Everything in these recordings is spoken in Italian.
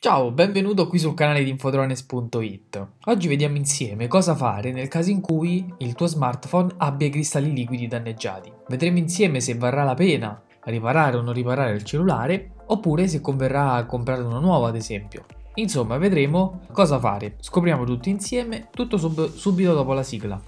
Ciao, benvenuto qui sul canale di infodrones.it. Oggi vediamo insieme cosa fare nel caso in cui il tuo smartphone abbia i cristalli liquidi danneggiati. Vedremo insieme se varrà la pena riparare o non riparare il cellulare, oppure se converrà comprare uno nuovo ad esempio. Insomma, vedremo cosa fare. Scopriamo tutto insieme, tutto sub subito dopo la sigla.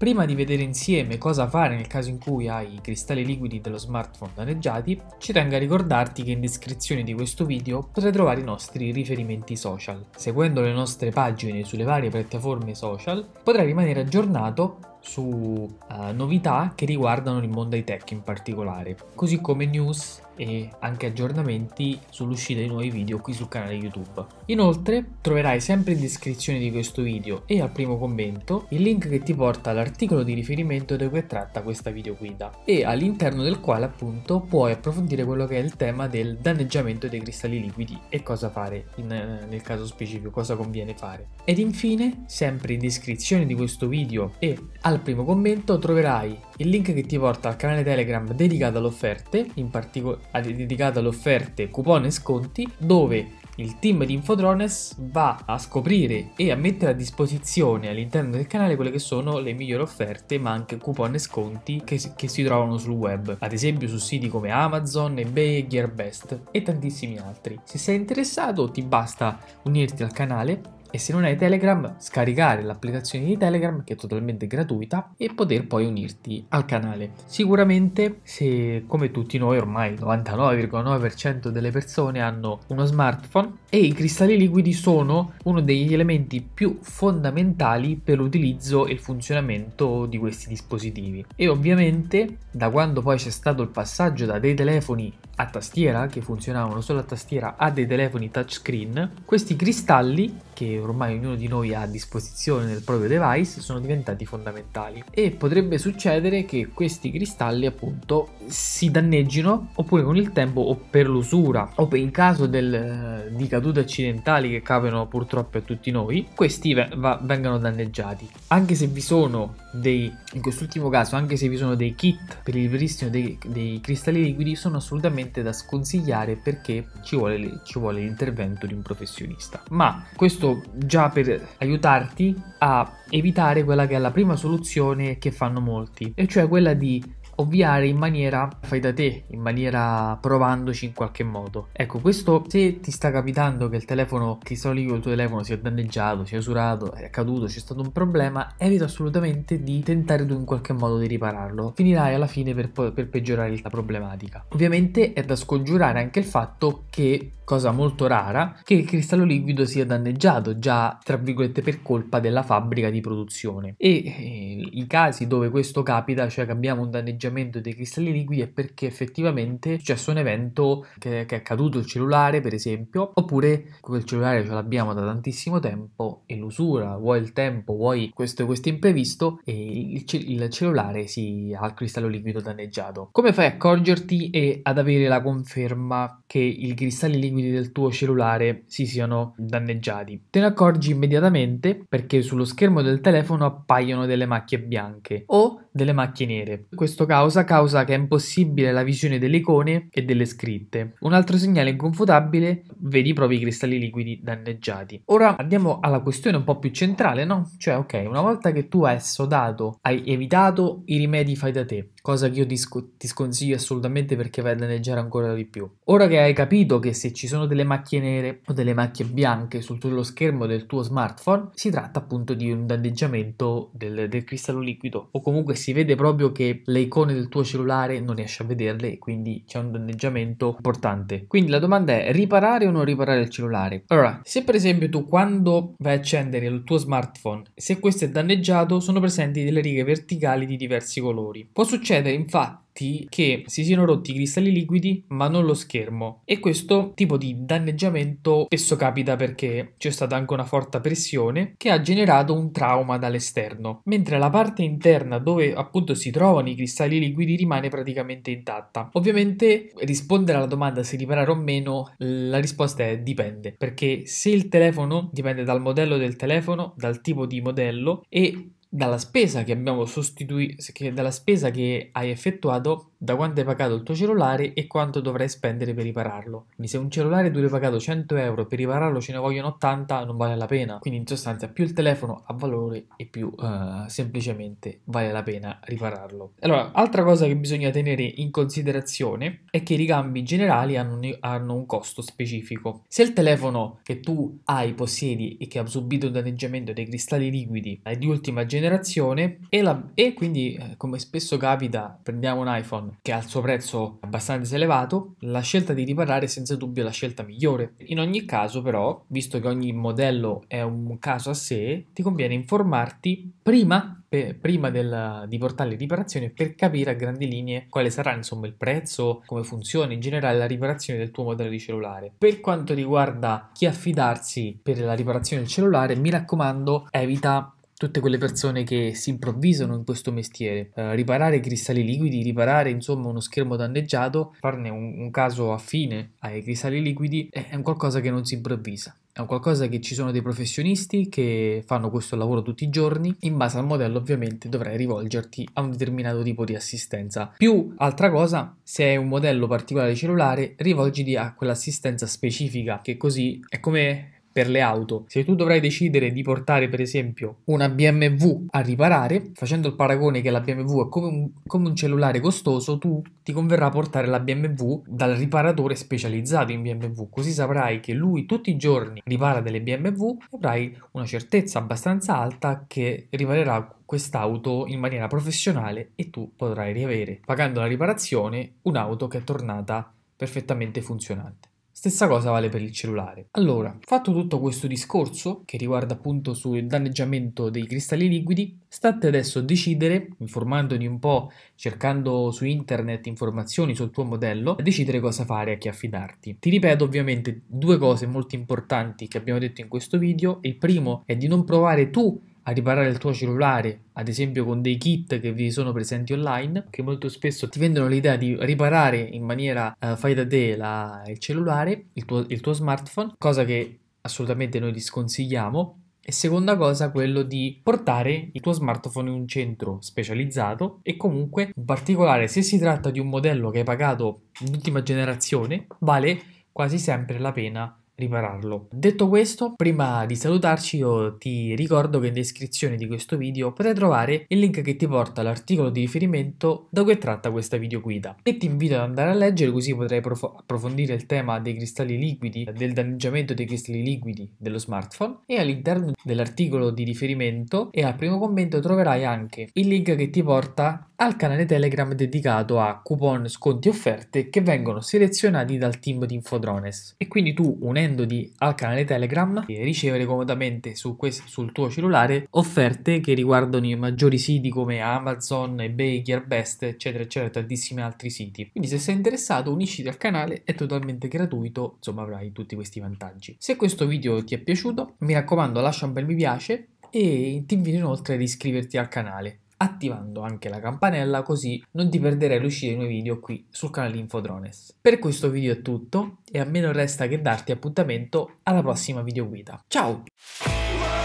Prima di vedere insieme cosa fare nel caso in cui hai i cristalli liquidi dello smartphone danneggiati, ci tengo a ricordarti che in descrizione di questo video potrai trovare i nostri riferimenti social. Seguendo le nostre pagine sulle varie piattaforme social, potrai rimanere aggiornato su uh, novità che riguardano il mondo high tech in particolare, così come news e anche aggiornamenti sull'uscita di nuovi video qui sul canale YouTube. Inoltre troverai sempre in descrizione di questo video e al primo commento il link che ti porta all'articolo di riferimento da cui è tratta questa videoguida e all'interno del quale appunto puoi approfondire quello che è il tema del danneggiamento dei cristalli liquidi e cosa fare in, eh, nel caso specifico, cosa conviene fare. Ed infine, sempre in descrizione di questo video e al primo commento troverai il link che ti porta al canale Telegram dedicato alle offerte, in particolare ah, dedicato alle offerte, coupon e sconti, dove il team di Infotrones va a scoprire e a mettere a disposizione all'interno del canale quelle che sono le migliori offerte, ma anche coupon e sconti che, che si trovano sul web, ad esempio su siti come Amazon, eBay, Gearbest e tantissimi altri. Se sei interessato ti basta unirti al canale e se non hai Telegram scaricare l'applicazione di Telegram che è totalmente gratuita e poter poi unirti al canale. Sicuramente se come tutti noi ormai il 99,9% delle persone hanno uno smartphone e i cristalli liquidi sono uno degli elementi più fondamentali per l'utilizzo e il funzionamento di questi dispositivi e ovviamente da quando poi c'è stato il passaggio da dei telefoni a tastiera che funzionavano solo a tastiera a dei telefoni touchscreen, questi cristalli che ormai ognuno di noi ha a disposizione nel proprio device sono diventati fondamentali e potrebbe succedere che questi cristalli appunto si danneggino oppure con il tempo o per l'usura o in caso del, eh, di cadute accidentali che capitano purtroppo a tutti noi, questi vengano danneggiati. Anche se vi sono dei, in quest'ultimo caso, anche se vi sono dei kit per il ripristino dei, dei cristalli liquidi, sono assolutamente da sconsigliare perché ci vuole, ci vuole l'intervento di un professionista. Ma questo già per aiutarti a evitare quella che è la prima soluzione che fanno molti, e cioè quella di ovviare in maniera fai da te, in maniera provandoci in qualche modo. Ecco, questo se ti sta capitando che il telefono, che solo io il tuo telefono sia danneggiato, sia usurato, è caduto, c'è stato un problema, evita assolutamente di tentare tu in qualche modo di ripararlo. Finirai alla fine per, per peggiorare la problematica. Ovviamente è da scongiurare anche il fatto che cosa molto rara, che il cristallo liquido sia danneggiato già tra virgolette per colpa della fabbrica di produzione. E eh, i casi dove questo capita, cioè che abbiamo un danneggiamento danneggiamento dei cristalli liquidi è perché effettivamente è successo un evento che, che è caduto il cellulare, per esempio, oppure quel cellulare ce l'abbiamo da tantissimo tempo e l'usura, vuoi il tempo, vuoi questo e questo imprevisto e il, il cellulare si ha il cristallo liquido danneggiato. Come fai a accorgerti e ad avere la conferma che i cristalli liquidi del tuo cellulare si siano danneggiati? Te ne accorgi immediatamente perché sullo schermo del telefono appaiono delle macchie bianche o delle macchie nere. Questo causa, causa che è impossibile la visione delle icone e delle scritte. Un altro segnale inconfutabile, vedi proprio i cristalli liquidi danneggiati. Ora andiamo alla questione un po' più centrale, no? Cioè, ok, una volta che tu hai sodato, hai evitato i rimedi fai da te, cosa che io ti, sc- ti, sconsiglio assolutamente perché vai a danneggiare ancora di più. Ora che hai capito che se ci sono delle macchie nere o delle macchie bianche sul tuo schermo del tuo smartphone, si tratta appunto di un danneggiamento del, del cristallo liquido o comunque si vede proprio che le icone del tuo cellulare non riesci a vederle e quindi c'è un danneggiamento importante. Quindi la domanda è riparare o non riparare il cellulare? Allora, se per esempio tu quando vai a accendere il tuo smartphone, se questo è danneggiato, sono presenti delle righe verticali di diversi colori. Può succedere Succede infatti che si siano rotti i cristalli liquidi ma non lo schermo e questo tipo di danneggiamento spesso capita perché c'è stata anche una forte pressione che ha generato un trauma dall'esterno, mentre la parte interna dove appunto si trovano i cristalli liquidi rimane praticamente intatta. Ovviamente rispondere alla domanda se riparare o meno la risposta è dipende, perché se il telefono dipende dal modello del telefono, dal tipo di modello e dalla spesa che, abbiamo sostituito, dalla spesa che hai effettuato da quanto hai pagato il tuo cellulare e quanto dovrai spendere per ripararlo. Quindi se un cellulare tu hai pagato 100 euro per ripararlo ce ne vogliono 80 non vale la pena. Quindi in sostanza più il telefono ha valore e più uh, semplicemente vale la pena ripararlo. Allora, altra cosa che bisogna tenere in considerazione è che i ricambi generali hanno, hanno un costo specifico. Se il telefono che tu hai, possiedi e che ha subito un danneggiamento dei cristalli liquidi è di ultima generazione e, la, e quindi eh, come spesso capita prendiamo un iPhone Amazon, che ha il suo prezzo abbastanza elevato, la scelta di riparare è senza dubbio la scelta migliore. In ogni caso però, visto che ogni modello è un caso a sé, ti conviene informarti prima, per, prima del, di portare le riparazioni per capire a grandi linee quale sarà insomma il prezzo, come funziona in generale la riparazione del tuo modello di cellulare. Per quanto riguarda chi affidarsi per la riparazione del cellulare, mi raccomando evita tutte quelle persone che si improvvisano in questo mestiere, eh, riparare cristalli liquidi, riparare insomma uno schermo danneggiato, farne un, un caso affine ai cristalli liquidi è, è un qualcosa che non si improvvisa. È un qualcosa che ci sono dei professionisti che fanno questo lavoro tutti i giorni. In base al modello, ovviamente, dovrai rivolgerti a un determinato tipo di assistenza. Più altra cosa, se hai un modello particolare cellulare, rivolgiti a quell'assistenza specifica, che così è come per le auto. Se tu dovrai decidere di portare per esempio una BMW a riparare, facendo il paragone che la BMW è come un, come un cellulare costoso, tu ti converrà portare la BMW dal riparatore specializzato in BMW, così saprai che lui tutti i giorni ripara delle BMW e avrai una certezza abbastanza alta che riparerà quest'auto in maniera professionale e tu potrai riavere, pagando la riparazione, un'auto che è tornata perfettamente funzionante. Stessa cosa vale per il cellulare. Allora, fatto tutto questo discorso, che riguarda appunto sul danneggiamento dei cristalli liquidi, state adesso a decidere, informandoti un po', cercando su internet informazioni sul tuo modello, a decidere cosa fare e a chi affidarti. Ti ripeto ovviamente due cose molto importanti che abbiamo detto in questo video. Il primo è di non provare tu a riparare il tuo cellulare, ad esempio con dei kit che vi sono presenti online, che molto spesso ti vendono l'idea di riparare in maniera eh, fai da te la, il cellulare, il tuo, il tuo smartphone, cosa che assolutamente noi ti sconsigliamo. E seconda cosa, quello di portare il tuo smartphone in un centro specializzato e comunque, in particolare, se si tratta di un modello che hai pagato in ultima generazione, vale quasi sempre la pena ripararlo. Detto questo, prima di salutarci io ti ricordo che in descrizione di questo video potrai trovare il link che ti porta all'articolo di riferimento da cui è tratta questa videoguida e ti invito ad andare a leggere così potrai approfondire il tema dei cristalli liquidi, del danneggiamento dei cristalli liquidi dello smartphone e all'interno dell'articolo di riferimento e al primo commento troverai anche il link che ti porta al canale Telegram dedicato a coupon, sconti e offerte che vengono selezionati dal team di Infodrones e quindi tu unendoti al canale Telegram ricevere comodamente su questo, sul tuo cellulare offerte che riguardano i maggiori siti come Amazon, eBay, Gearbest eccetera eccetera tantissimi altri siti quindi se sei interessato unisciti al canale è totalmente gratuito insomma avrai tutti questi vantaggi se questo video ti è piaciuto mi raccomando lascia un bel mi piace e ti invito inoltre ad iscriverti al canale attivando anche la campanella così non ti perderai l'uscita dei nuovi video qui sul canale Infodrones. Per questo video è tutto e a me non resta che darti appuntamento alla prossima video guida. Ciao!